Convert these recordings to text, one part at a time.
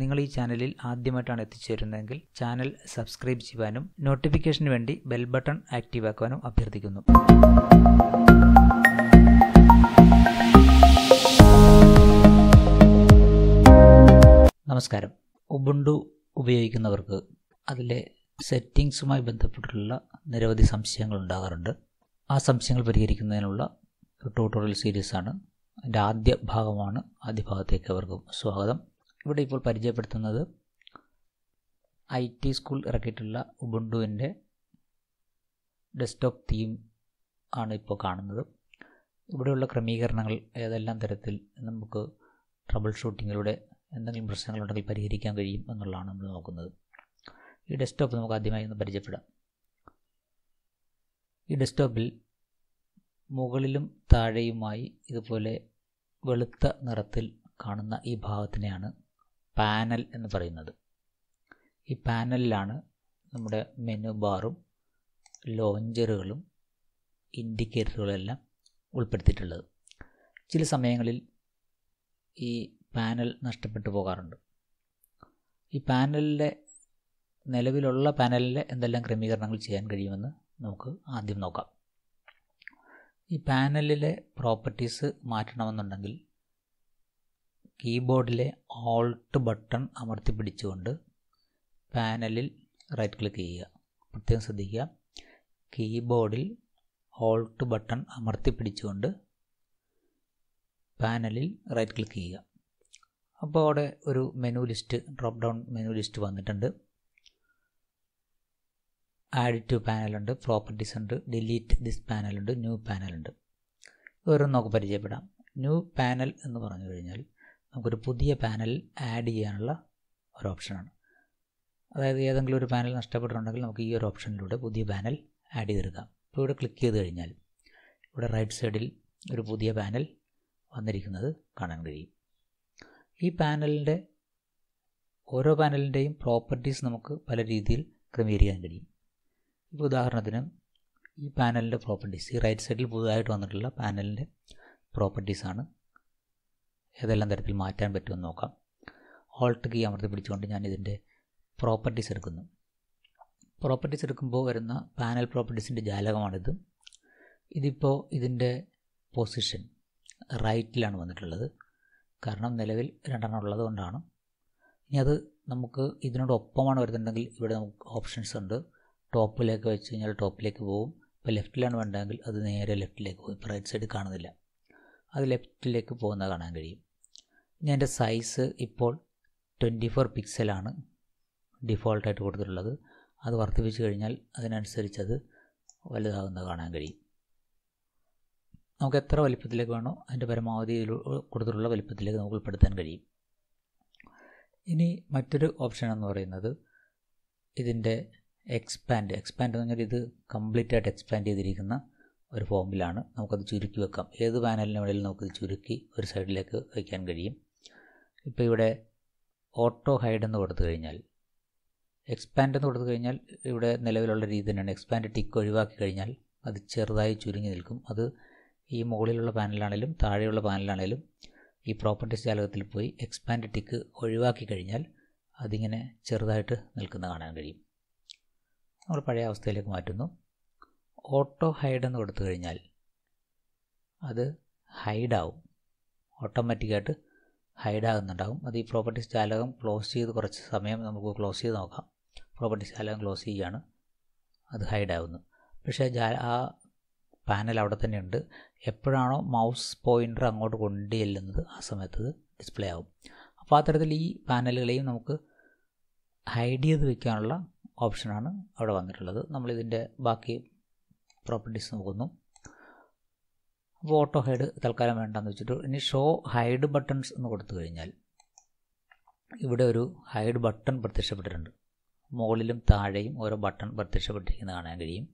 നിങ്ങൾ ഈ ചാനലിൽ ആദ്യമായിട്ടാണ് എത്തിച്ചേരുന്നതെങ്കിൽ ചാനൽ സബ്സ്ക്രൈബ് ചെയ്യാനും നോട്ടിഫിക്കേഷന് വേണ്ടി ബെൽ ബട്ടൺ ആക്റ്റീവ് ആക്കാനും അഭ്യർത്ഥിക്കുന്നു നമസ്കാരം ഉബുണ്ടു ഉപയോഗിക്കുന്നവർക്ക് അതിലെ സെറ്റിങ്സുമായി ബന്ധപ്പെട്ടുള്ള നിരവധി സംശയങ്ങൾ ഉണ്ടാകാറുണ്ട് ആ സംശയങ്ങൾ പരിഹരിക്കുന്നതിനുള്ള ട്യൂട്ടോറിയൽ സീരീസാണ് അതിൻ്റെ ആദ്യ ഭാഗമാണ് ആദ്യ ഭാഗത്തേക്ക് അവർക്കും സ്വാഗതം ഇവിടെ ഇപ്പോൾ പരിചയപ്പെടുത്തുന്നത് ഐ ടി സ്കൂൾ ഇറക്കിയിട്ടുള്ള ഉബുണ്ടുവിൻ്റെ ഡെസ്ക്ടോപ്പ് തീം ആണ് ഇപ്പോൾ കാണുന്നത് ഇവിടെയുള്ള ക്രമീകരണങ്ങൾ ഏതെല്ലാം തരത്തിൽ നമുക്ക് ട്രബിൾ ഷൂട്ടിങ്ങിലൂടെ എന്തെങ്കിലും പ്രശ്നങ്ങളുണ്ടെങ്കിൽ പരിഹരിക്കാൻ കഴിയും എന്നുള്ളതാണ് നമ്മൾ നോക്കുന്നത് ഈ ഡെസ്ക്ടോപ്പ് നമുക്ക് ആദ്യമായി ഒന്ന് പരിചയപ്പെടാം ഈ ഡെസ്ക്ടോപ്പിൽ മുകളിലും താഴെയുമായി ഇതുപോലെ വെളുത്ത നിറത്തിൽ കാണുന്ന ഈ ഭാഗത്തിനെയാണ് പാനൽ എന്ന് പറയുന്നത് ഈ പാനലിലാണ് നമ്മുടെ മെനു ബാറും ലോഞ്ചറുകളും ഇൻഡിക്കേറ്ററുകളെല്ലാം ഉൾപ്പെടുത്തിയിട്ടുള്ളത് ചില സമയങ്ങളിൽ ഈ പാനൽ നഷ്ടപ്പെട്ടു പോകാറുണ്ട് ഈ പാനലിലെ നിലവിലുള്ള പാനലിലെ എന്തെല്ലാം ക്രമീകരണങ്ങൾ ചെയ്യാൻ കഴിയുമെന്ന് നമുക്ക് ആദ്യം നോക്കാം ഈ പാനലിലെ പ്രോപ്പർട്ടീസ് മാറ്റണമെന്നുണ്ടെങ്കിൽ കീബോർഡിലെ ഓൾട്ട് ബട്ടൺ അമർത്തി പിടിച്ചുകൊണ്ട് പാനലിൽ റൈറ്റ് ക്ലിക്ക് ചെയ്യുക പ്രത്യേകം ശ്രദ്ധിക്കുക കീബോർഡിൽ ഓൾട്ട് ബട്ടൺ അമർത്തി പിടിച്ചുകൊണ്ട് പാനലിൽ റൈറ്റ് ക്ലിക്ക് ചെയ്യുക അപ്പോൾ അവിടെ ഒരു menu list drop down menu list വന്നിട്ടുണ്ട് ആഡ് ടു പാനലുണ്ട് പ്രോപ്പർട്ടീസ് ഉണ്ട് ഡിലീറ്റ് ദിസ് പാനലുണ്ട് ന്യൂ പാനലുണ്ട് ഇവരൊന്നും നമുക്ക് പരിചയപ്പെടാം ന്യൂ പാനൽ എന്ന് പറഞ്ഞു കഴിഞ്ഞാൽ നമുക്കൊരു പുതിയ പാനൽ ആഡ് ചെയ്യാനുള്ള ഒരു ഓപ്ഷനാണ് അതായത് ഏതെങ്കിലും ഒരു പാനൽ നഷ്ടപ്പെട്ടിട്ടുണ്ടെങ്കിൽ നമുക്ക് ഈ ഒരു ഓപ്ഷനിലൂടെ പുതിയ പാനൽ ആഡ് ചെയ്തെടുക്കാം ഇപ്പോൾ ഇവിടെ ക്ലിക്ക് ചെയ്ത് കഴിഞ്ഞാൽ ഇവിടെ റൈറ്റ് സൈഡിൽ ഒരു പുതിയ പാനൽ വന്നിരിക്കുന്നത് കാണാൻ കഴിയും ഈ പാനലിൻ്റെ ഓരോ പാനലിൻ്റെയും പ്രോപ്പർട്ടീസ് നമുക്ക് പല രീതിയിൽ ക്രമീകരിക്കാൻ കഴിയും ഇപ്പോൾ ഉദാഹരണത്തിന് ഈ പാനലിൻ്റെ പ്രോപ്പർട്ടീസ് ഈ റൈറ്റ് സൈഡിൽ പുതുതായിട്ട് വന്നിട്ടുള്ള പാനലിൻ്റെ പ്രോപ്പർട്ടീസാണ് ഏതെല്ലാം തരത്തിൽ മാറ്റാൻ പറ്റുമെന്ന് നോക്കാം ഓൾട്ട് കീ അമർത്തി പിടിച്ചുകൊണ്ട് ഞാൻ ഇതിൻ്റെ പ്രോപ്പർട്ടീസ് എടുക്കുന്നു പ്രോപ്പർട്ടീസ് എടുക്കുമ്പോൾ വരുന്ന പാനൽ പ്രോപ്പർട്ടീസിൻ്റെ ജാലകമാണിത് ഇതിപ്പോൾ ഇതിൻ്റെ പൊസിഷൻ റൈറ്റിലാണ് വന്നിട്ടുള്ളത് കാരണം നിലവിൽ രണ്ടെണ്ണം ഉള്ളത് കൊണ്ടാണ് ഇനി അത് നമുക്ക് ഇതിനോടൊപ്പമാണ് വരുന്നുണ്ടെങ്കിൽ ഇവിടെ നമുക്ക് ഓപ്ഷൻസ് ഉണ്ട് ടോപ്പിലേക്ക് വെച്ച് കഴിഞ്ഞാൽ ടോപ്പിലേക്ക് പോകും ഇപ്പോൾ ലെഫ്റ്റിലാണ് വേണ്ടതെങ്കിൽ അത് നേരെ ലെഫ്റ്റിലേക്ക് പോകും ഇപ്പോൾ റൈറ്റ് സൈഡ് കാണുന്നില്ല അത് ലെഫ്റ്റിലേക്ക് പോകുന്നത് കാണാൻ കഴിയും ഇനി എൻ്റെ സൈസ് ഇപ്പോൾ ട്വൻറ്റി ഫോർ പിക്സലാണ് ഡിഫോൾട്ടായിട്ട് കൊടുത്തിട്ടുള്ളത് അത് വർദ്ധിപ്പിച്ച് കഴിഞ്ഞാൽ അതിനനുസരിച്ച് അത് വലുതാകുന്നത് കാണാൻ കഴിയും നമുക്ക് എത്ര വലിപ്പത്തിലേക്ക് വേണോ അതിൻ്റെ പരമാവധി കൊടുത്തിട്ടുള്ള വലിപ്പത്തിലേക്ക് നമുക്ക് ഉൾപ്പെടുത്താൻ കഴിയും ഇനി മറ്റൊരു ഓപ്ഷൻ എന്ന് പറയുന്നത് ഇതിൻ്റെ എക്സ്പാൻഡ് എക്സ്പാൻഡ് എന്ന് പറഞ്ഞാൽ ഇത് കംപ്ലീറ്റ് ആയിട്ട് എക്സ്പാൻഡ് ചെയ്തിരിക്കുന്ന ഒരു ഫോമിലാണ് നമുക്കത് ചുരുക്കി വെക്കാം ഏത് പാനലിന് വേണമെങ്കിലും നമുക്കത് ചുരുക്കി ഒരു സൈഡിലേക്ക് വയ്ക്കാൻ കഴിയും ഇപ്പോൾ ഇവിടെ ഓട്ടോ ഹൈഡ് എന്ന് കൊടുത്തു കഴിഞ്ഞാൽ എക്സ്പാൻഡ് എന്ന് കൊടുത്തു കഴിഞ്ഞാൽ ഇവിടെ നിലവിലുള്ള രീതി തന്നെയാണ് എക്സ്പാൻഡ് ടിക്ക് ഒഴിവാക്കി കഴിഞ്ഞാൽ അത് ചെറുതായി ചുരുങ്ങി നിൽക്കും അത് ഈ മുകളിലുള്ള പാനലാണെങ്കിലും താഴെയുള്ള പാനലാണെങ്കിലും ഈ പ്രോപ്പർട്ടീസ് ജാലകത്തിൽ പോയി എക്സ്പാൻഡ് ടിക്ക് ഒഴിവാക്കി കഴിഞ്ഞാൽ അതിങ്ങനെ ചെറുതായിട്ട് നിൽക്കുന്ന കാണാൻ കഴിയും നമ്മൾ പഴയ അവസ്ഥയിലേക്ക് മാറ്റുന്നു ഓട്ടോ ഹൈഡ് എന്ന് കൊടുത്തു കഴിഞ്ഞാൽ അത് ഹൈഡാവും ഓട്ടോമാറ്റിക്കായിട്ട് ഹൈഡാകുന്നുണ്ടാകും അത് ഈ പ്രോപ്പർട്ടീസ് ജാലകം ക്ലോസ് ചെയ്ത് കുറച്ച് സമയം നമുക്ക് ക്ലോസ് ചെയ്ത് നോക്കാം പ്രോപ്പർട്ടീസ് ജാലകം ക്ലോസ് ചെയ്യുകയാണ് അത് ഹൈഡാകുന്നു പക്ഷേ ജാ ആ പാനൽ അവിടെ തന്നെ ഉണ്ട് എപ്പോഴാണോ മൗസ് പോയിൻറ്റർ അങ്ങോട്ട് കൊണ്ടു ചെല്ലുന്നത് ആ സമയത്ത് ഡിസ്പ്ലേ ആവും അപ്പോൾ അത്തരത്തിൽ ഈ പാനലുകളെയും നമുക്ക് ഹൈഡ് ചെയ്ത് വയ്ക്കാനുള്ള ഓപ്ഷനാണ് അവിടെ വന്നിട്ടുള്ളത് നമ്മളിതിൻ്റെ ബാക്കി പ്രോപ്പർട്ടീസ് നോക്കുന്നു അപ്പോൾ ഓട്ടോ ഹൈഡ് തൽക്കാലം വേണ്ടെന്ന് വെച്ചിട്ട് ഇനി ഷോ ഹൈഡ് ബട്ടൺസ് എന്ന് കൊടുത്തു കഴിഞ്ഞാൽ ഇവിടെ ഒരു ഹൈഡ് ബട്ടൺ പ്രത്യക്ഷപ്പെട്ടിട്ടുണ്ട് മുകളിലും താഴെയും ഓരോ ബട്ടൺ പ്രത്യക്ഷപ്പെട്ടിരിക്കുന്നത് കാണാൻ കഴിയും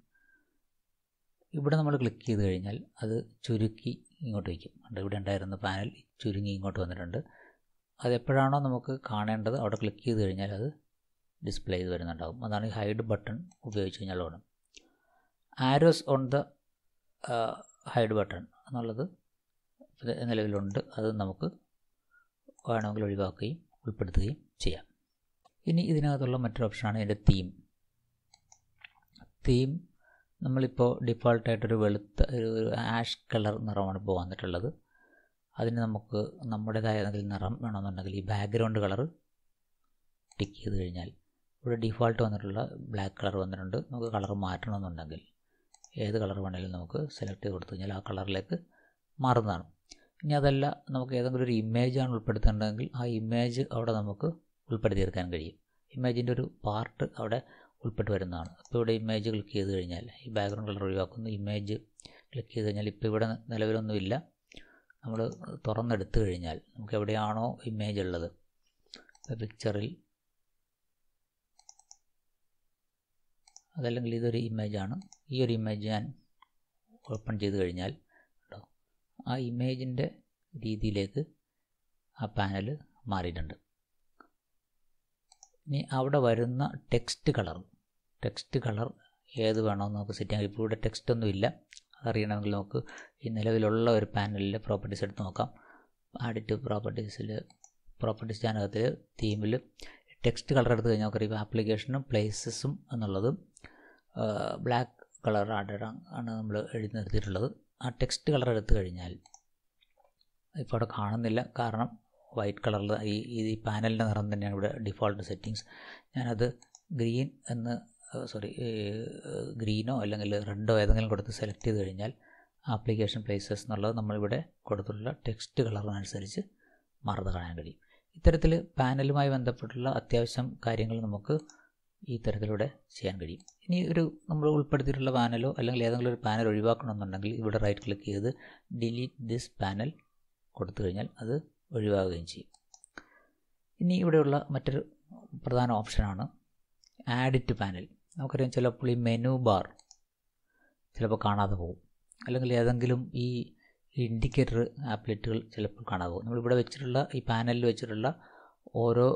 ഇവിടെ നമ്മൾ ക്ലിക്ക് ചെയ്ത് കഴിഞ്ഞാൽ അത് ചുരുക്കി ഇങ്ങോട്ട് വയ്ക്കും കണ്ടോ ഇവിടെ ഉണ്ടായിരുന്ന പാനൽ ചുരുങ്ങി ഇങ്ങോട്ട് വന്നിട്ടുണ്ട് അതെപ്പോഴാണോ നമുക്ക് കാണേണ്ടത് അവിടെ ക്ലിക്ക് ചെയ്ത് കഴിഞ്ഞാൽ അത് ഡിസ്പ്ലേ ചെയ്ത് വരുന്നുണ്ടാകും അതാണ് ഈ ഹൈഡ് ബട്ടൺ ഉപയോഗിച്ച് കഴിഞ്ഞാൽ വേണം arrows on the hide button എന്നുള്ളത് നിലവിലുണ്ട് അത് നമുക്ക് വേണമെങ്കിൽ ഒഴിവാക്കുകയും ഉൾപ്പെടുത്തുകയും ചെയ്യാം ഇനി ഇതിനകത്തുള്ള മറ്റൊരു ഓപ്ഷനാണ് എൻ്റെ തീം തീം നമ്മളിപ്പോൾ ഡിഫോൾട്ടായിട്ടൊരു വെളുത്ത ഒരു ആഷ് കളർ നിറമാണ് ഇപ്പോൾ വന്നിട്ടുള്ളത് അതിന് നമുക്ക് നമ്മുടേതായ അതിൽ നിറം വേണമെന്നുണ്ടെങ്കിൽ ഈ ബാക്ക്ഗ്രൗണ്ട് കളർ ടിക്ക് ചെയ്ത് കഴിഞ്ഞാൽ ഇവിടെ ഡിഫോൾട്ട് വന്നിട്ടുള്ള ബ്ലാക്ക് കളർ വന്നിട്ടുണ്ട് നമുക്ക് കളർ മാറ്റണമെന്നുണ്ടെങ്കിൽ ഏത് കളർ വേണമെങ്കിലും നമുക്ക് സെലക്ട് ചെയ്ത് കൊടുത്തു കഴിഞ്ഞാൽ ആ കളറിലേക്ക് മാറുന്നതാണ് ഇനി അതല്ല നമുക്ക് ഏതെങ്കിലും ഒരു ഇമേജാണ് ഉൾപ്പെടുത്തേണ്ടതെങ്കിൽ ആ ഇമേജ് അവിടെ നമുക്ക് ഉൾപ്പെടുത്തിയെടുക്കാൻ കഴിയും ഇമേജിൻ്റെ ഒരു പാർട്ട് അവിടെ ഉൾപ്പെട്ട് വരുന്നതാണ് അപ്പോൾ ഇവിടെ ഇമേജ് ക്ലിക്ക് ചെയ്ത് കഴിഞ്ഞാൽ ഈ ബാക്ക്ഗ്രൗണ്ട് കളർ ഒഴിവാക്കുന്നു ഇമേജ് ക്ലിക്ക് ചെയ്ത് കഴിഞ്ഞാൽ ഇപ്പോൾ ഇവിടെ നിലവിലൊന്നുമില്ല നമ്മൾ തുറന്നെടുത്തു കഴിഞ്ഞാൽ നമുക്ക് എവിടെയാണോ ഇമേജ് ഉള്ളത് പിക്ചറിൽ അതല്ലെങ്കിൽ ഇതൊരു ഇമേജാണ് ഈ ഒരു ഇമേജ് ഞാൻ ഓപ്പൺ ചെയ്ത് കഴിഞ്ഞാൽ കേട്ടോ ആ ഇമേജിൻ്റെ രീതിയിലേക്ക് ആ പാനൽ മാറിയിട്ടുണ്ട് ഇനി അവിടെ വരുന്ന ടെക്സ്റ്റ് കളർ ടെക്സ്റ്റ് കളർ ഏത് വേണമെന്ന് നമുക്ക് സെറ്റ് ചെയ്യാം ഇപ്പോൾ ഇവിടെ ടെക്സ്റ്റ് ഒന്നുമില്ല അതറിയണമെങ്കിൽ നമുക്ക് ഈ നിലവിലുള്ള ഒരു പാനലിലെ പ്രോപ്പർട്ടീസ് എടുത്ത് നോക്കാം ആഡിറ്റ് പ്രോപ്പർട്ടീസിൽ പ്രോപ്പർട്ടീസ് ചാനകത്തിൽ തീമിൽ ടെക്സ്റ്റ് കളർ എടുത്ത് കഴിഞ്ഞാൽ നമുക്കറിയാം ആപ്ലിക്കേഷനും പ്ലേസസും എന്നുള്ളത് ബ്ലാക്ക് കളർ ആർഡറാണ് ആണ് നമ്മൾ എഴുതി നിർത്തിയിട്ടുള്ളത് ആ ടെക്സ്റ്റ് കളർ എടുത്തു കഴിഞ്ഞാൽ ഇപ്പോൾ അവിടെ കാണുന്നില്ല കാരണം വൈറ്റ് കളറിൽ ഈ ഈ പാനലിൻ്റെ നിറം തന്നെയാണ് ഇവിടെ ഡിഫോൾട്ട് സെറ്റിങ്സ് ഞാനത് ഗ്രീൻ എന്ന് സോറി ഗ്രീനോ അല്ലെങ്കിൽ റെഡോ ഏതെങ്കിലും കൊടുത്ത് സെലക്ട് ചെയ്ത് കഴിഞ്ഞാൽ ആപ്ലിക്കേഷൻ പ്ലേസസ് എന്നുള്ളത് നമ്മളിവിടെ കൊടുത്തിട്ടുള്ള ടെക്സ്റ്റ് കളറിനനുസരിച്ച് മറന്ന് കാണാൻ കഴിയും ഇത്തരത്തിൽ പാനലുമായി ബന്ധപ്പെട്ടുള്ള അത്യാവശ്യം കാര്യങ്ങൾ നമുക്ക് ഈ തരത്തിലൂടെ ചെയ്യാൻ കഴിയും ഇനി ഒരു നമ്മൾ ഉൾപ്പെടുത്തിയിട്ടുള്ള പാനലോ അല്ലെങ്കിൽ ഏതെങ്കിലും ഒരു പാനൽ ഒഴിവാക്കണമെന്നുണ്ടെങ്കിൽ ഇവിടെ റൈറ്റ് ക്ലിക്ക് ചെയ്ത് ഡിലീറ്റ് ദിസ് പാനൽ കൊടുത്തു കഴിഞ്ഞാൽ അത് ഒഴിവാകുകയും ചെയ്യും ഇനി ഇവിടെയുള്ള മറ്റൊരു പ്രധാന ഓപ്ഷനാണ് ആഡ് പാനൽ നമുക്കറിയാം ചിലപ്പോൾ ഈ മെനു ബാർ ചിലപ്പോൾ കാണാതെ പോകും അല്ലെങ്കിൽ ഏതെങ്കിലും ഈ ഇൻഡിക്കേറ്റർ ആപ്ലെറ്റുകൾ ചിലപ്പോൾ കാണാതെ പോകും നമ്മളിവിടെ വെച്ചിട്ടുള്ള ഈ പാനലിൽ വെച്ചിട്ടുള്ള ഓരോ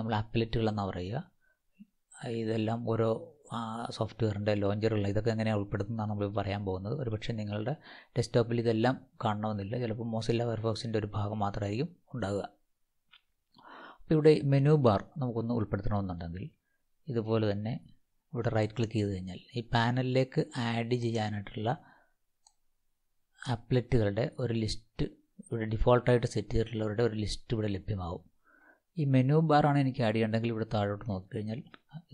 നമ്മൾ ആപ്ലറ്റുകൾ എന്നാണ് പറയുക ഇതെല്ലാം ഓരോ ആ സോഫ്റ്റ്വെയറിൻ്റെ ലോഞ്ചറുകൾ ഇതൊക്കെ എങ്ങനെയാണ് ഉൾപ്പെടുത്തുന്നതാണ് നമ്മൾ പറയാൻ പോകുന്നത് ഒരു പക്ഷേ നിങ്ങളുടെ ഡെസ്ക്ടോപ്പിൽ ഇതെല്ലാം കാണണമെന്നില്ല ചിലപ്പോൾ മോസില്ല ഫയർഫോക്സിൻ്റെ ഒരു ഭാഗം മാത്രമായിരിക്കും ഉണ്ടാകുക അപ്പോൾ ഇവിടെ മെനു ബാർ നമുക്കൊന്ന് ഉൾപ്പെടുത്തണമെന്നുണ്ടെങ്കിൽ ഇതുപോലെ തന്നെ ഇവിടെ റൈറ്റ് ക്ലിക്ക് ചെയ്ത് കഴിഞ്ഞാൽ ഈ പാനലിലേക്ക് ആഡ് ചെയ്യാനായിട്ടുള്ള ആപ്ലെറ്റുകളുടെ ഒരു ലിസ്റ്റ് ഇവിടെ ഡിഫോൾട്ടായിട്ട് സെറ്റ് ചെയ്തിട്ടുള്ളവരുടെ ഒരു ലിസ്റ്റ് ഇവിടെ ലഭ്യമാകും ഈ മെനു ബാറാണ് എനിക്ക് ആഡ് ചെയ്യേണ്ടെങ്കിൽ ഇവിടെ താഴോട്ട് നോക്കിക്കഴിഞ്ഞാൽ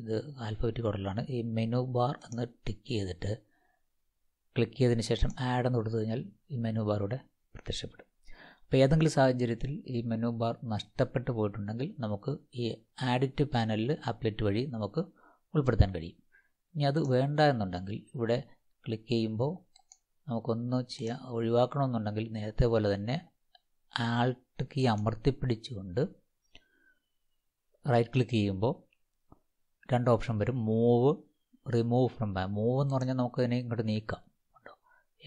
ഇത് ആൽഫബറ്റിക് ഓർഡറിലാണ് ഈ മെനു ബാർ എന്ന് ടിക്ക് ചെയ്തിട്ട് ക്ലിക്ക് ചെയ്തതിന് ശേഷം ആഡ് എന്ന് കൊടുത്തു കഴിഞ്ഞാൽ ഈ മെനു ബാർ ഇവിടെ പ്രത്യക്ഷപ്പെടും അപ്പോൾ ഏതെങ്കിലും സാഹചര്യത്തിൽ ഈ മെനു ബാർ നഷ്ടപ്പെട്ടു പോയിട്ടുണ്ടെങ്കിൽ നമുക്ക് ഈ ആഡിറ്റ് പാനലിൽ ആപ്ലെറ്റ് വഴി നമുക്ക് ഉൾപ്പെടുത്താൻ കഴിയും ഇനി അത് വേണ്ട എന്നുണ്ടെങ്കിൽ ഇവിടെ ക്ലിക്ക് ചെയ്യുമ്പോൾ നമുക്കൊന്നും ചെയ്യാൻ ഒഴിവാക്കണമെന്നുണ്ടെങ്കിൽ നേരത്തെ പോലെ തന്നെ ആൾട്ട് കീ അമർത്തിപ്പിടിച്ചുകൊണ്ട് റൈറ്റ് ക്ലിക്ക് ചെയ്യുമ്പോൾ രണ്ട് ഓപ്ഷൻ വരും move remove from bar move എന്ന് പറഞ്ഞാൽ നമുക്ക് ഇതിനെ ഇങ്ങോട്ട് നീക്കാം കേട്ടോ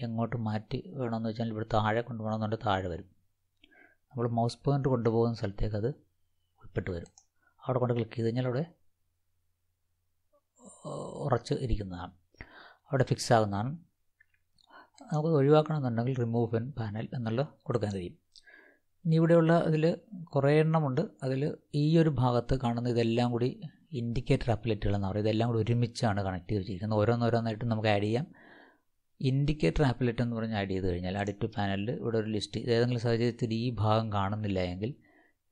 എങ്ങോട്ട് മാറ്റി വേണമെന്ന് വെച്ചാൽ ഇവിടെ താഴെ കൊണ്ടുപോകണമെന്നുണ്ട് താഴെ വരും നമ്മൾ മൗസ് പോയിൻ്റ് കൊണ്ടുപോകുന്ന സ്ഥലത്തേക്ക് അത് ഉൾപ്പെട്ട് വരും അവിടെ കൊണ്ട് ക്ലിക്ക് ചെയ്ത് കഴിഞ്ഞാൽ അവിടെ ഉറച്ച് ഇരിക്കുന്നതാണ് അവിടെ ഫിക്സ് ആകുന്നതാണ് നമുക്ക് ഒഴിവാക്കണമെന്നുണ്ടെങ്കിൽ റിമൂവ് പെൻ പാനൽ എന്നുള്ള കൊടുക്കാൻ കഴിയും ഇവിടെയുള്ള അതിൽ കുറേ എണ്ണമുണ്ട് അതിൽ ഈ ഒരു ഭാഗത്ത് കാണുന്ന ഇതെല്ലാം കൂടി ഇൻഡിക്കേറ്റർ ആപ്പ്ലെറ്റുകൾ എന്ന് പറയും ഇതെല്ലാം കൂടി ഒരുമിച്ചാണ് കണക്ട് ചെയ്തിരിക്കുന്നത് ഓരോന്നോരോന്നായിട്ട് നമുക്ക് ആഡ് ചെയ്യാം ഇൻഡിക്കേറ്റർ ആപ്ലെറ്റ് എന്ന് പറഞ്ഞ് ആഡ് ചെയ്ത് കഴിഞ്ഞാൽ അഡിറ്റ് പാനലിൽ ഇവിടെ ഒരു ലിസ്റ്റ് ഏതെങ്കിലും സാഹചര്യത്തിൽ ഈ ഭാഗം കാണുന്നില്ല എങ്കിൽ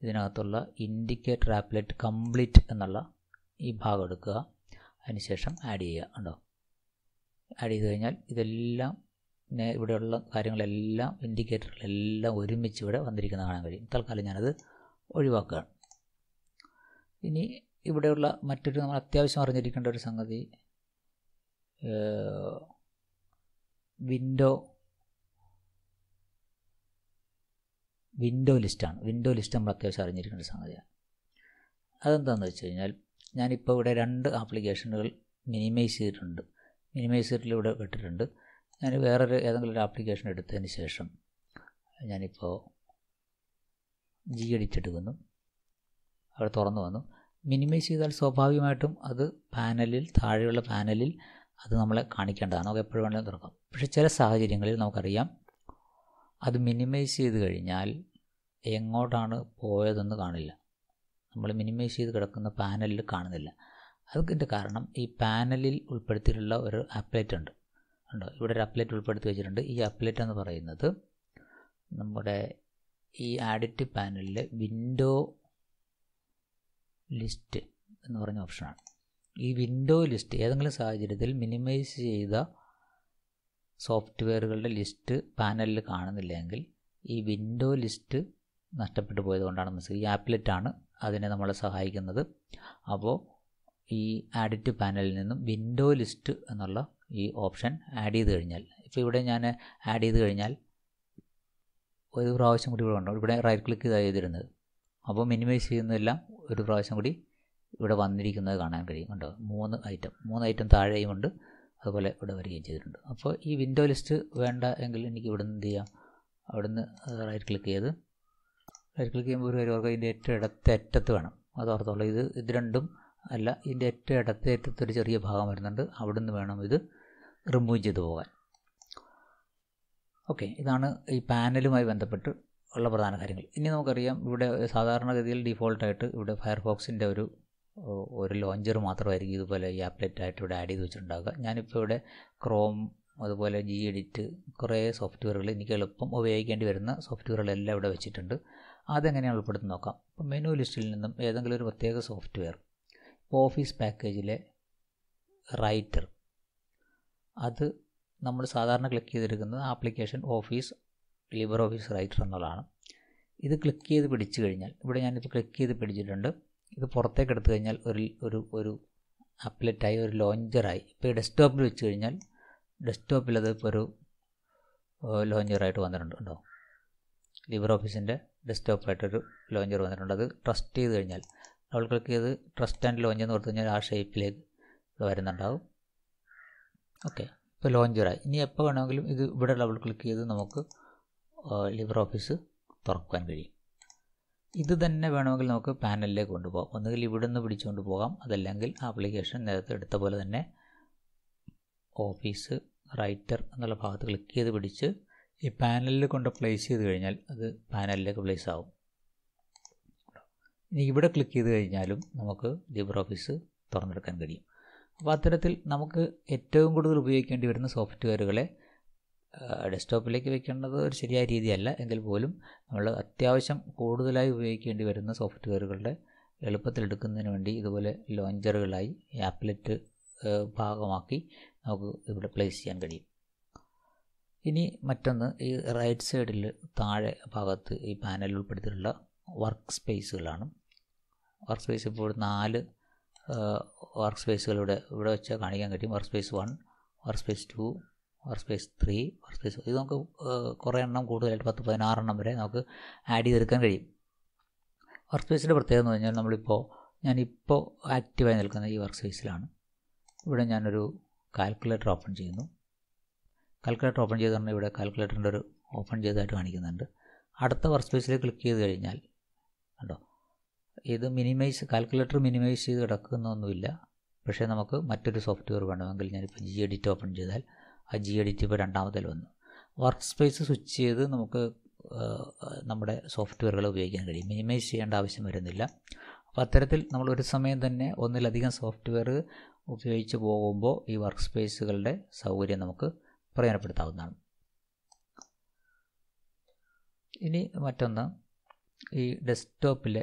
ഇതിനകത്തുള്ള ഇൻഡിക്കേറ്റർ ആപ്ലെറ്റ് കംപ്ലീറ്റ് എന്നുള്ള ഈ ഭാഗം എടുക്കുക അതിനുശേഷം ആഡ് ചെയ്യുക ഉണ്ടോ ആഡ് ചെയ്ത് കഴിഞ്ഞാൽ ഇതെല്ലാം പിന്നെ ഇവിടെയുള്ള കാര്യങ്ങളെല്ലാം ഇൻഡിക്കേറ്ററുകളെല്ലാം ഒരുമിച്ച് ഇവിടെ വന്നിരിക്കുന്ന കാണാൻ കഴിയും തൽക്കാലം ഞാനത് ഒഴിവാക്കുകയാണ് ഇനി ഇവിടെയുള്ള മറ്റൊരു നമ്മൾ അത്യാവശ്യം അറിഞ്ഞിരിക്കേണ്ട ഒരു സംഗതി വിൻഡോ വിൻഡോ ലിസ്റ്റാണ് വിൻഡോ ലിസ്റ്റ് നമ്മൾ അത്യാവശ്യം അറിഞ്ഞിരിക്കേണ്ട സംഗതിയാണ് അതെന്താണെന്ന് വെച്ച് കഴിഞ്ഞാൽ ഞാനിപ്പോൾ ഇവിടെ രണ്ട് ആപ്ലിക്കേഷനുകൾ മിനിമൈസ് ചെയ്തിട്ടുണ്ട് മിനിമൈസ് ചെയ്തിട്ട് ഇവിടെ വിട്ടിട്ടുണ്ട് ഞാൻ വേറൊരു ഏതെങ്കിലും ഒരു ആപ്ലിക്കേഷൻ എടുത്തതിന് ശേഷം ഞാനിപ്പോൾ ജി എഡിറ്റ് എടുക്കുന്നു അവിടെ തുറന്നു വന്നു മിനിമൈസ് ചെയ്താൽ സ്വാഭാവികമായിട്ടും അത് പാനലിൽ താഴെയുള്ള പാനലിൽ അത് നമ്മളെ കാണിക്കേണ്ടതാണ് നമുക്ക് എപ്പോഴും വേണമെങ്കിലും തുറക്കാം പക്ഷേ ചില സാഹചര്യങ്ങളിൽ നമുക്കറിയാം അത് മിനിമൈസ് ചെയ്ത് കഴിഞ്ഞാൽ എങ്ങോട്ടാണ് പോയതെന്ന് കാണില്ല നമ്മൾ മിനിമൈസ് ചെയ്ത് കിടക്കുന്ന പാനലിൽ കാണുന്നില്ല അതിൻ്റെ കാരണം ഈ പാനലിൽ ഉൾപ്പെടുത്തിയിട്ടുള്ള ഒരു ആപ്ലേറ്റ് ഉണ്ട് ഉണ്ടോ ഇവിടെ ഒരു അപ്ലേറ്റ് ഉൾപ്പെടുത്തി വെച്ചിട്ടുണ്ട് ഈ അപ്ലേറ്റ് എന്ന് പറയുന്നത് നമ്മുടെ ഈ ആഡിറ്റ് പാനലിൽ വിൻഡോ ലിസ്റ്റ് എന്ന് പറഞ്ഞ ഓപ്ഷനാണ് ഈ വിൻഡോ ലിസ്റ്റ് ഏതെങ്കിലും സാഹചര്യത്തിൽ മിനിമൈസ് ചെയ്ത സോഫ്റ്റ്വെയറുകളുടെ ലിസ്റ്റ് പാനലിൽ കാണുന്നില്ലെങ്കിൽ ഈ വിൻഡോ ലിസ്റ്റ് നഷ്ടപ്പെട്ടു പോയതുകൊണ്ടാണ് മിസ് ഈ ആണ് അതിനെ നമ്മളെ സഹായിക്കുന്നത് അപ്പോൾ ഈ ആഡിറ്റ് പാനലിൽ നിന്നും വിൻഡോ ലിസ്റ്റ് എന്നുള്ള ഈ ഓപ്ഷൻ ആഡ് ചെയ്ത് കഴിഞ്ഞാൽ ഇപ്പോൾ ഇവിടെ ഞാൻ ആഡ് ചെയ്ത് കഴിഞ്ഞാൽ ഒരു പ്രാവശ്യം കൂടി ഇവിടെ ഉണ്ടാവും ഇവിടെ റൈറ്റ് ക്ലിക്ക് ചെയ്താൽ ചെയ്തിരുന്നത് അപ്പോൾ മിനിമൈസ് ചെയ്യുന്നതെല്ലാം ഒരു പ്രാവശ്യം കൂടി ഇവിടെ വന്നിരിക്കുന്നത് കാണാൻ കഴിയും കണ്ടോ മൂന്ന് ഐറ്റം മൂന്ന് ഐറ്റം താഴെയും ഉണ്ട് അതുപോലെ ഇവിടെ വരികയും ചെയ്തിട്ടുണ്ട് അപ്പോൾ ഈ വിൻഡോ ലിസ്റ്റ് വേണ്ട എങ്കിൽ എനിക്ക് ഇവിടെ നിന്ന് എന്ത് ചെയ്യാം അവിടുന്ന് റൈറ്റ് ക്ലിക്ക് ചെയ്ത് റൈറ്റ് ക്ലിക്ക് ചെയ്യുമ്പോൾ ഒരു ഓർക്കുക ഇതിൻ്റെ ഏറ്റവും ഇടത്തെ അറ്റത്ത് വേണം അത് ഓർത്തോളൂ ഇത് ഇത് രണ്ടും അല്ല ഇതിൻ്റെ ഏറ്റവും ഇടത്തെ അറ്റത്ത് ഒരു ചെറിയ ഭാഗം വരുന്നുണ്ട് അവിടെ നിന്ന് വേണം ഇത് റിമൂവ് ചെയ്തു പോകാൻ ഓക്കെ ഇതാണ് ഈ പാനലുമായി ബന്ധപ്പെട്ട് ഉള്ള പ്രധാന കാര്യങ്ങൾ ഇനി നമുക്കറിയാം ഇവിടെ സാധാരണഗതിയിൽ ഡിഫോൾട്ടായിട്ട് ഇവിടെ ഫയർഫോക്സിൻ്റെ ഒരു ഒരു ലോഞ്ചർ മാത്രമായിരിക്കും ഇതുപോലെ ഈ ആപ്ലെറ്റ് ആയിട്ട് ഇവിടെ ആഡ് ചെയ്ത് വെച്ചിട്ടുണ്ടാകുക ഞാനിപ്പോൾ ഇവിടെ ക്രോം അതുപോലെ ജി എഡിറ്റ് കുറേ സോഫ്റ്റ്വെയറുകൾ എനിക്ക് എളുപ്പം ഉപയോഗിക്കേണ്ടി വരുന്ന സോഫ്റ്റ്വെയറുകളെല്ലാം ഇവിടെ വെച്ചിട്ടുണ്ട് അതെങ്ങനെയാണ് ഉൾപ്പെടുത്തി നോക്കാം ഇപ്പോൾ മെനു ലിസ്റ്റിൽ നിന്നും ഏതെങ്കിലും ഒരു പ്രത്യേക സോഫ്റ്റ്വെയർ ഇപ്പോൾ ഓഫീസ് പാക്കേജിലെ റൈറ്റർ അത് നമ്മൾ സാധാരണ ക്ലിക്ക് ചെയ്തെടുക്കുന്നത് application office libre office writer എന്നുള്ളതാണ് ഇത് ക്ലിക്ക് ചെയ്ത് പിടിച്ചു കഴിഞ്ഞാൽ ഇവിടെ ഞാനിത് ക്ലിക്ക് ചെയ്ത് പിടിച്ചിട്ടുണ്ട് ഇത് പുറത്തേക്ക് എടുത്തു കഴിഞ്ഞാൽ ഒരു ഒരു ഒരു അപ്ലെറ്റായി ഒരു ലോഞ്ചറായി ഇപ്പോൾ ഡെസ്ക്ടോപ്പിൽ വെച്ച് കഴിഞ്ഞാൽ ഡെസ്ക്ടോപ്പിൽ അത് ഇപ്പോൾ ഒരു ലോഞ്ചറായിട്ട് വന്നിട്ടുണ്ട് കേട്ടോ ലിബർ ഓഫീസിൻ്റെ ഡെസ്ക്ടോപ്പായിട്ടൊരു ലോഞ്ചർ വന്നിട്ടുണ്ട് അത് ട്രസ്റ്റ് ചെയ്ത് കഴിഞ്ഞാൽ ഡബിൾ ക്ലിക്ക് ചെയ്ത് ട്രസ്റ്റ് ആൻഡ് ലോഞ്ച് എന്ന് കൊടുത്തു കഴിഞ്ഞാൽ ആ ഷേപ്പിലേക്ക് വരുന്നുണ്ടാവും ഓക്കെ ഇപ്പോൾ ലോഞ്ചറായി ഇനി എപ്പോൾ വേണമെങ്കിലും ഇത് ഇവിടെ ഡബിൾ ക്ലിക്ക് ചെയ്ത് നമുക്ക് ലിബർ ഓഫീസ് തുറക്കാൻ കഴിയും ഇത് തന്നെ വേണമെങ്കിൽ നമുക്ക് പാനലിലേക്ക് കൊണ്ടുപോകാം ഒന്നുകിൽ ഇവിടെ നിന്ന് പിടിച്ചുകൊണ്ട് പോകാം അതല്ലെങ്കിൽ ആപ്ലിക്കേഷൻ നേരത്തെ എടുത്ത പോലെ തന്നെ ഓഫീസ് റൈറ്റർ എന്നുള്ള ഭാഗത്ത് ക്ലിക്ക് ചെയ്ത് പിടിച്ച് ഈ പാനലിൽ കൊണ്ട് പ്ലേസ് ചെയ്ത് കഴിഞ്ഞാൽ അത് പാനലിലേക്ക് പ്ലേസ് ആവും ഇനി ഇവിടെ ക്ലിക്ക് ചെയ്ത് കഴിഞ്ഞാലും നമുക്ക് ലിബർ ഓഫീസ് തുറന്നെടുക്കാൻ കഴിയും അപ്പോൾ അത്തരത്തിൽ നമുക്ക് ഏറ്റവും കൂടുതൽ ഉപയോഗിക്കേണ്ടി വരുന്ന സോഫ്റ്റ്വെയറുകളെ ഡെസ്ക്ടോപ്പിലേക്ക് വെക്കേണ്ടത് ഒരു ശരിയായ രീതിയല്ല എങ്കിൽ പോലും നമ്മൾ അത്യാവശ്യം കൂടുതലായി ഉപയോഗിക്കേണ്ടി വരുന്ന സോഫ്റ്റ്വെയറുകളുടെ എളുപ്പത്തിൽ എടുക്കുന്നതിന് വേണ്ടി ഇതുപോലെ ലോഞ്ചറുകളായി ആപ്ലെറ്റ് ഭാഗമാക്കി നമുക്ക് ഇവിടെ പ്ലേസ് ചെയ്യാൻ കഴിയും ഇനി മറ്റൊന്ന് ഈ റൈറ്റ് സൈഡിൽ താഴെ ഭാഗത്ത് ഈ പാനലിൽ ഉൾപ്പെടുത്തിയിട്ടുള്ള വർക്ക് സ്പേസുകളാണ് വർക്ക് സ്പേസ് ഇപ്പോൾ നാല് വർക്ക് സ്പേസുകളിവിടെ ഇവിടെ വെച്ച് കാണിക്കാൻ കഴിയും workspace one workspace two workspace three workspace ഇത് നമുക്ക് കുറേ എണ്ണം കൂടുതലായിട്ട് പത്ത് പതിനാറെണ്ണം വരെ നമുക്ക് ആഡ് ചെയ്തെടുക്കാൻ കഴിയും വർക്ക് സ്പേസിൻ്റെ പ്രത്യേകത എന്ന് പറഞ്ഞാൽ നമ്മളിപ്പോൾ ഞാനിപ്പോൾ ആക്റ്റീവായി നിൽക്കുന്ന ഈ വർക്ക് സ്പേസിലാണ് ഇവിടെ ഞാനൊരു കാൽക്കുലേറ്റർ ഓപ്പൺ ചെയ്യുന്നു കാൽക്കുലേറ്റർ ഓപ്പൺ ചെയ്ത് പറഞ്ഞാൽ ഇവിടെ കാൽക്കുലേറ്ററിൻ്റെ ഒരു ഓപ്പൺ ചെയ്തതായിട്ട് കാണിക്കുന്നുണ്ട് അടുത്ത വർക്ക് സ്പേസിൽ ക്ലിക്ക് ചെയ്ത് കഴിഞ്ഞാൽ കണ്ടോ ഇത് മിനിമൈസ് കാൽക്കുലേറ്റർ മിനിമൈസ് ചെയ്ത് കിടക്കുന്നൊന്നുമില്ല പക്ഷേ നമുക്ക് മറ്റൊരു സോഫ്റ്റ്വെയർ വേണമെങ്കിൽ ഞാനിപ്പോൾ ജി എഡിറ്റ് ഓപ്പൺ ചെയ്താൽ ആ ജി എഡിറ്റ് ഇപ്പോൾ രണ്ടാമതിൽ വന്നു വർക്ക് സ്പേസ് സ്വിച്ച് ചെയ്ത് നമുക്ക് നമ്മുടെ സോഫ്റ്റ്വെയറുകൾ ഉപയോഗിക്കാൻ കഴിയും മിനിമൈസ് ചെയ്യേണ്ട ആവശ്യം വരുന്നില്ല അപ്പോൾ അത്തരത്തിൽ നമ്മൾ ഒരു സമയം തന്നെ ഒന്നിലധികം സോഫ്റ്റ്വെയർ ഉപയോഗിച്ച് പോകുമ്പോൾ ഈ വർക്ക് സ്പേസുകളുടെ സൗകര്യം നമുക്ക് പ്രയോജനപ്പെടുത്താവുന്നതാണ് ഇനി മറ്റൊന്ന് ഈ ഡെസ്ക്ടോപ്പിലെ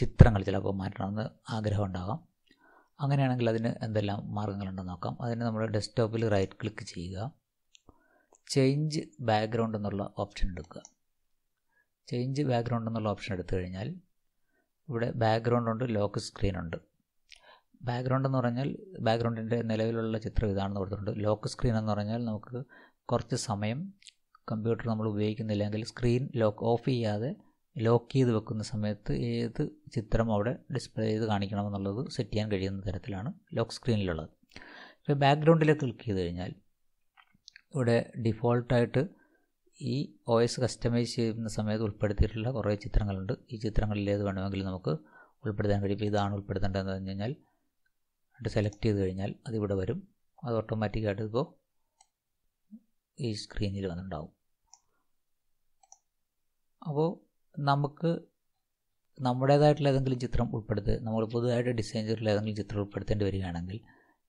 ചിത്രങ്ങൾ ചിലപ്പോൾ മാറ്റണമെന്ന് ആഗ്രഹം ഉണ്ടാകാം അങ്ങനെയാണെങ്കിൽ അതിന് എന്തെല്ലാം മാർഗ്ഗങ്ങളുണ്ടെന്ന് നോക്കാം അതിന് നമ്മൾ ഡെസ്ക്ടോപ്പിൽ റൈറ്റ് ക്ലിക്ക് ചെയ്യുക ചേഞ്ച് ബാക്ക്ഗ്രൗണ്ട് എന്നുള്ള ഓപ്ഷൻ എടുക്കുക ചേഞ്ച് ബാക്ക്ഗ്രൗണ്ട് എന്നുള്ള ഓപ്ഷൻ എടുത്തു കഴിഞ്ഞാൽ ഇവിടെ ബാക്ക്ഗ്രൗണ്ട് ഉണ്ട് ലോക്ക് സ്ക്രീൻ ഉണ്ട് ബാക്ക്ഗ്രൗണ്ട് എന്ന് പറഞ്ഞാൽ ബാക്ക്ഗ്രൗണ്ടിൻ്റെ നിലവിലുള്ള ചിത്രം ഇതാണെന്ന് കൊടുത്തിട്ടുണ്ട് ലോക്ക് സ്ക്രീൻ എന്ന് പറഞ്ഞാൽ നമുക്ക് കുറച്ച് സമയം കമ്പ്യൂട്ടർ നമ്മൾ ഉപയോഗിക്കുന്നില്ലെങ്കിൽ സ്ക്രീൻ ലോക്ക് ഓഫ് ചെയ്യാതെ ലോക്ക് ചെയ്ത് വെക്കുന്ന സമയത്ത് ഏത് ചിത്രം അവിടെ ഡിസ്പ്ലേ ചെയ്ത് കാണിക്കണമെന്നുള്ളത് സെറ്റ് ചെയ്യാൻ കഴിയുന്ന തരത്തിലാണ് ലോക്ക് സ്ക്രീനിലുള്ളത് ഇപ്പോൾ ബാക്ക്ഗ്രൗണ്ടിൽ ക്ലിക്ക് ചെയ്ത് കഴിഞ്ഞാൽ ഇവിടെ ഡിഫോൾട്ടായിട്ട് ഈ ഒ എസ് കസ്റ്റമൈസ് ചെയ്യുന്ന സമയത്ത് ഉൾപ്പെടുത്തിയിട്ടുള്ള കുറേ ചിത്രങ്ങളുണ്ട് ഈ ചിത്രങ്ങളിൽ ഏത് വേണമെങ്കിലും നമുക്ക് ഉൾപ്പെടുത്താൻ കഴിയും ഇപ്പോൾ ഇതാണ് ഉൾപ്പെടുത്തേണ്ടതെന്ന് പറഞ്ഞു കഴിഞ്ഞാൽ അത് സെലക്ട് ചെയ്ത് കഴിഞ്ഞാൽ അതിവിടെ വരും അത് ഓട്ടോമാറ്റിക്കായിട്ട് ഇപ്പോൾ ഈ സ്ക്രീനിൽ വന്നിട്ടുണ്ടാവും അപ്പോൾ നമുക്ക് നമ്മുടേതായിട്ടുള്ള ഏതെങ്കിലും ചിത്രം ഉൾപ്പെടുത്ത് നമ്മൾ പുതുതായിട്ട് ഡിസൈൻ ചെയ്തിട്ടുള്ള ഏതെങ്കിലും ചിത്രം ഉൾപ്പെടുത്തേണ്ടി വരികയാണെങ്കിൽ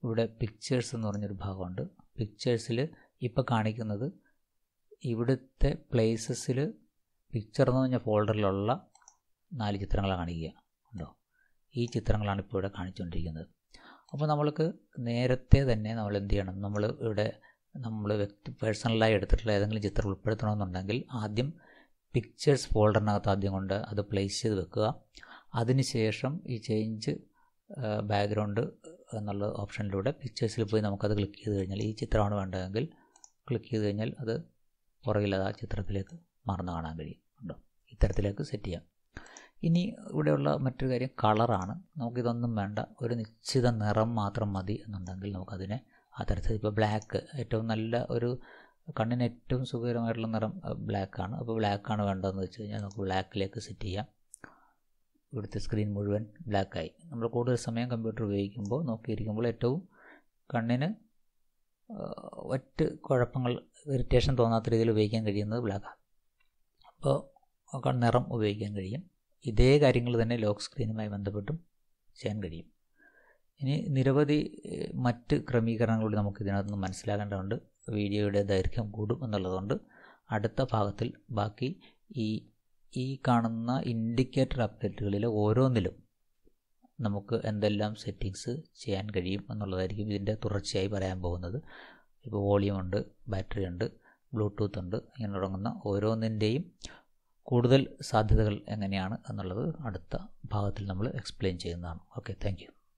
ഇവിടെ പിക്ചേഴ്സ് എന്ന് പറഞ്ഞൊരു ഭാഗമുണ്ട് പിക്ചേഴ്സിൽ ഇപ്പോൾ കാണിക്കുന്നത് ഇവിടുത്തെ പ്ലേസസിൽ പിക്ചർ എന്ന് പറഞ്ഞ ഫോൾഡറിലുള്ള നാല് ചിത്രങ്ങളാണ് കാണിക്കുക ഉണ്ടോ ഈ ചിത്രങ്ങളാണ് ഇപ്പോൾ ഇവിടെ കാണിച്ചുകൊണ്ടിരിക്കുന്നത് അപ്പോൾ നമ്മൾക്ക് നേരത്തെ തന്നെ നമ്മൾ എന്ത് ചെയ്യണം നമ്മൾ ഇവിടെ നമ്മൾ വ്യക്തി പേഴ്സണലായി എടുത്തിട്ടുള്ള ഏതെങ്കിലും ചിത്രം ഉൾപ്പെടുത്തണമെന്നുണ്ടെങ്കിൽ ആദ്യം പിക്ചേഴ്സ് ഫോൾഡറിനകത്ത് ആദ്യം കൊണ്ട് അത് പ്ലേസ് ചെയ്ത് വെക്കുക അതിനുശേഷം ഈ ചേഞ്ച് ബാക്ക്ഗ്രൗണ്ട് എന്നുള്ള ഓപ്ഷനിലൂടെ പിക്ചേഴ്സിൽ പോയി നമുക്കത് ക്ലിക്ക് ചെയ്ത് കഴിഞ്ഞാൽ ഈ ചിത്രമാണ് വേണ്ടതെങ്കിൽ ക്ലിക്ക് ചെയ്ത് കഴിഞ്ഞാൽ അത് പുറകിൽ ആ ചിത്രത്തിലേക്ക് മറന്നു കാണാൻ കഴിയും ഉണ്ടോ ഇത്തരത്തിലേക്ക് സെറ്റ് ചെയ്യാം ഇനി ഇവിടെയുള്ള മറ്റൊരു കാര്യം കളറാണ് നമുക്കിതൊന്നും വേണ്ട ഒരു നിശ്ചിത നിറം മാത്രം മതി എന്നുണ്ടെങ്കിൽ നമുക്കതിനെ ആ തരത്തിൽ ഇപ്പോൾ ബ്ലാക്ക് ഏറ്റവും നല്ല ഒരു കണ്ണിന് ഏറ്റവും സുഖകരമായിട്ടുള്ള നിറം ബ്ലാക്ക് ആണ് അപ്പോൾ ബ്ലാക്ക് ആണ് വേണ്ടതെന്ന് വെച്ച് കഴിഞ്ഞാൽ നമുക്ക് ബ്ലാക്കിലേക്ക് സെറ്റ് ചെയ്യാം ഇവിടുത്തെ സ്ക്രീൻ മുഴുവൻ ബ്ലാക്കായി നമ്മൾ കൂടുതൽ സമയം കമ്പ്യൂട്ടർ ഉപയോഗിക്കുമ്പോൾ നോക്കിയിരിക്കുമ്പോൾ ഏറ്റവും കണ്ണിന് ഒറ്റ കുഴപ്പങ്ങൾ ഇറിറ്റേഷൻ തോന്നാത്ത രീതിയിൽ ഉപയോഗിക്കാൻ കഴിയുന്നത് ബ്ലാക്കാണ് അപ്പോൾ നിറം ഉപയോഗിക്കാൻ കഴിയും ഇതേ കാര്യങ്ങൾ തന്നെ ലോക്ക് സ്ക്രീനുമായി ബന്ധപ്പെട്ടും ചെയ്യാൻ കഴിയും ഇനി നിരവധി മറ്റ് ക്രമീകരണങ്ങൾ നമുക്ക് ഇതിനകത്ത് നിന്ന് മനസ്സിലാക്കേണ്ടതുണ്ട് വീഡിയോയുടെ ദൈർഘ്യം കൂടും എന്നുള്ളതുകൊണ്ട് അടുത്ത ഭാഗത്തിൽ ബാക്കി ഈ ഈ കാണുന്ന ഇൻഡിക്കേറ്റർ അപ്ഡേറ്റുകളിൽ ഓരോന്നിലും നമുക്ക് എന്തെല്ലാം സെറ്റിങ്സ് ചെയ്യാൻ കഴിയും എന്നുള്ളതായിരിക്കും ഇതിൻ്റെ തുടർച്ചയായി പറയാൻ പോകുന്നത് ഇപ്പോൾ വോളിയം ഉണ്ട് ബാറ്ററി ഉണ്ട് ബ്ലൂടൂത്ത് ഉണ്ട് ഇങ്ങനെ തുടങ്ങുന്ന ഓരോന്നിൻ്റെയും കൂടുതൽ സാധ്യതകൾ എങ്ങനെയാണ് എന്നുള്ളത് അടുത്ത ഭാഗത്തിൽ നമ്മൾ എക്സ്പ്ലെയിൻ ചെയ്യുന്നതാണ് ഓക്കെ താങ്ക്